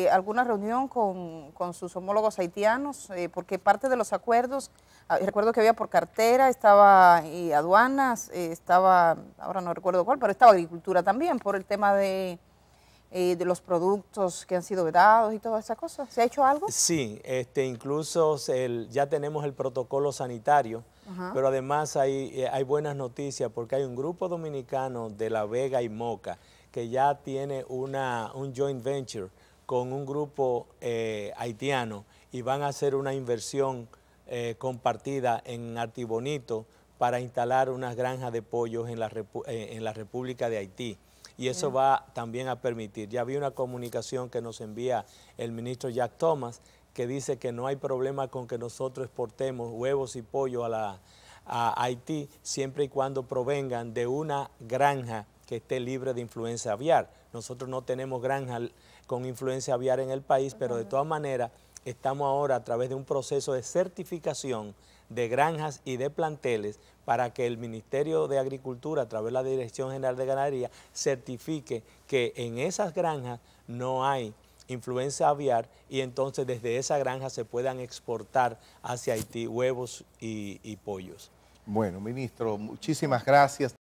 Eh, alguna reunión con, sus homólogos haitianos, eh, porque parte de los acuerdos, ah, recuerdo que había por cartera, estaba eh, aduanas, estaba, ahora no recuerdo cuál, pero estaba agricultura también, por el tema de, de los productos que han sido vedados y todas esas cosas. ¿Se ha hecho algo? Sí, este, incluso ya tenemos el protocolo sanitario, pero además hay, hay buenas noticias porque hay un grupo dominicano de La Vega y Moca que ya tiene una, un joint venture con un grupo eh, haitiano y van a hacer una inversión eh, compartida en Artibonito para instalar una granja de pollos en la, eh, en la República de Haití. Y eso va también a permitir, ya vi una comunicación que nos envía el ministro Jack Thomas, que dice que no hay problema con que nosotros exportemos huevos y pollo a, la, a Haití, siempre y cuando provengan de una granja que esté libre de influencia aviar. Nosotros no tenemos granjas con influencia aviar en el país, pero de todas maneras estamos ahora a través de un proceso de certificación de granjas y de planteles para que el Ministerio de Agricultura, a través de la Dirección General de Ganadería, certifique que en esas granjas no hay influencia aviar y entonces desde esa granja se puedan exportar hacia Haití huevos y pollos. Bueno, ministro, muchísimas gracias.